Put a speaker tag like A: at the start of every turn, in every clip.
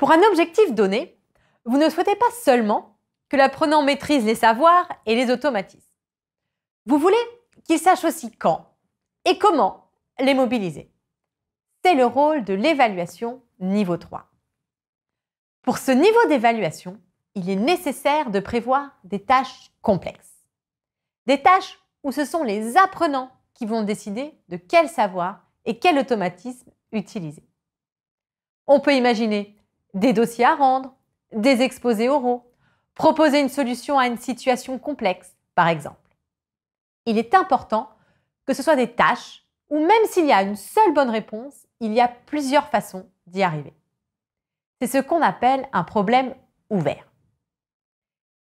A: Pour un objectif donné, vous ne souhaitez pas seulement que l'apprenant maîtrise les savoirs et les automatise. Vous voulez qu'il sache aussi quand et comment les mobiliser. C'est le rôle de l'évaluation niveau 3. Pour ce niveau d'évaluation, il est nécessaire de prévoir des tâches complexes. Des tâches où ce sont les apprenants qui vont décider de quel savoir et quel automatisme utiliser. On peut imaginer des dossiers à rendre, des exposés oraux, proposer une solution à une situation complexe, par exemple. Il est important que ce soit des tâches où même s'il y a une seule bonne réponse, il y a plusieurs façons d'y arriver. C'est ce qu'on appelle un problème ouvert.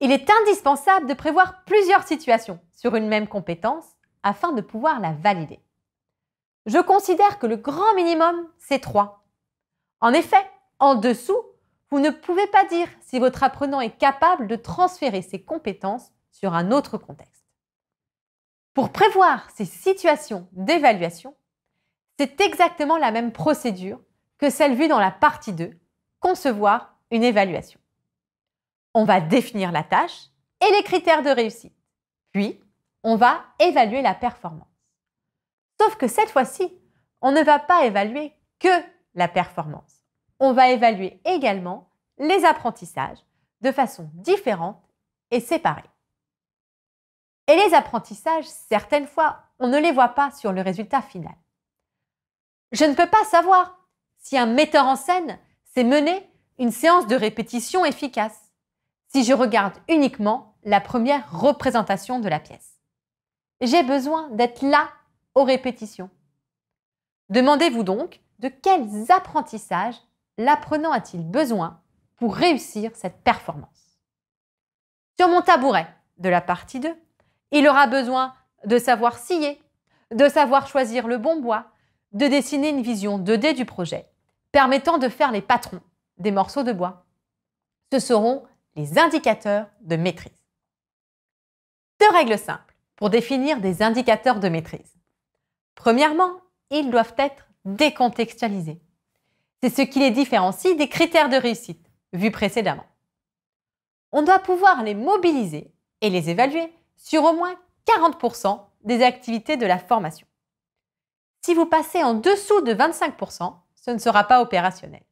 A: Il est indispensable de prévoir plusieurs situations sur une même compétence afin de pouvoir la valider. Je considère que le grand minimum, c'est trois. En effet, en dessous, vous ne pouvez pas dire si votre apprenant est capable de transférer ses compétences sur un autre contexte. Pour prévoir ces situations d'évaluation, c'est exactement la même procédure que celle vue dans la partie 2, concevoir une évaluation. On va définir la tâche et les critères de réussite. Puis, on va évaluer la performance. Sauf que cette fois-ci, on ne va pas évaluer que la performance on va évaluer également les apprentissages de façon différente et séparée. Et les apprentissages, certaines fois, on ne les voit pas sur le résultat final. Je ne peux pas savoir si un metteur en scène s'est mené une séance de répétition efficace, si je regarde uniquement la première représentation de la pièce. J'ai besoin d'être là aux répétitions. Demandez-vous donc de quels apprentissages l'apprenant a-t-il besoin pour réussir cette performance Sur mon tabouret de la partie 2, il aura besoin de savoir scier, de savoir choisir le bon bois, de dessiner une vision 2D du projet, permettant de faire les patrons des morceaux de bois. Ce seront les indicateurs de maîtrise. Deux règles simples pour définir des indicateurs de maîtrise. Premièrement, ils doivent être décontextualisés. C'est ce qui les différencie des critères de réussite vus précédemment. On doit pouvoir les mobiliser et les évaluer sur au moins 40% des activités de la formation. Si vous passez en dessous de 25%, ce ne sera pas opérationnel.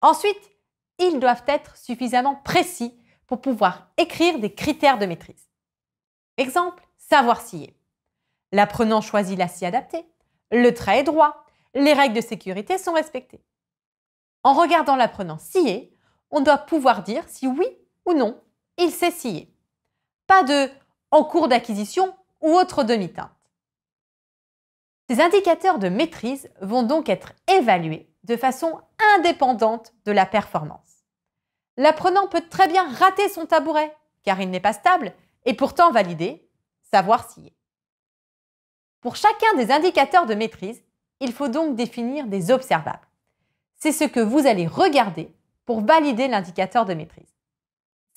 A: Ensuite, ils doivent être suffisamment précis pour pouvoir écrire des critères de maîtrise. Exemple, savoir scier. L'apprenant choisit la scie adaptée, le trait est droit, les règles de sécurité sont respectées. En regardant l'apprenant scier, on doit pouvoir dire si oui ou non il sait scier. Pas de en cours d'acquisition ou autre demi-teinte. Ces indicateurs de maîtrise vont donc être évalués de façon indépendante de la performance. L'apprenant peut très bien rater son tabouret car il n'est pas stable et pourtant valider, savoir scier. Pour chacun des indicateurs de maîtrise, il faut donc définir des observables. C'est ce que vous allez regarder pour valider l'indicateur de maîtrise.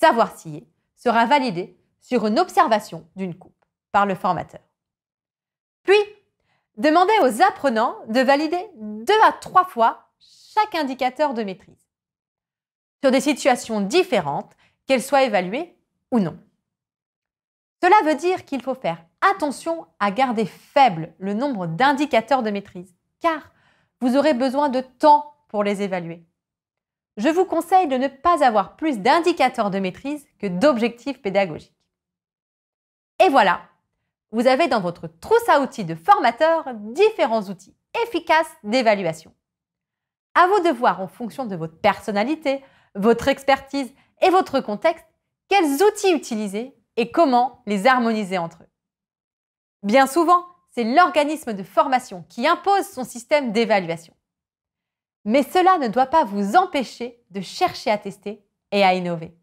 A: Savoir scier sera validé sur une observation d'une coupe par le formateur. Puis, demandez aux apprenants de valider deux à trois fois chaque indicateur de maîtrise sur des situations différentes, qu'elles soient évaluées ou non. Cela veut dire qu'il faut faire attention à garder faible le nombre d'indicateurs de maîtrise car vous aurez besoin de temps pour les évaluer. Je vous conseille de ne pas avoir plus d'indicateurs de maîtrise que d'objectifs pédagogiques. Et voilà, vous avez dans votre trousse à outils de formateur différents outils efficaces d'évaluation. À vous de voir en fonction de votre personnalité, votre expertise et votre contexte quels outils utiliser et comment les harmoniser entre eux. Bien souvent, c'est l'organisme de formation qui impose son système d'évaluation. Mais cela ne doit pas vous empêcher de chercher à tester et à innover.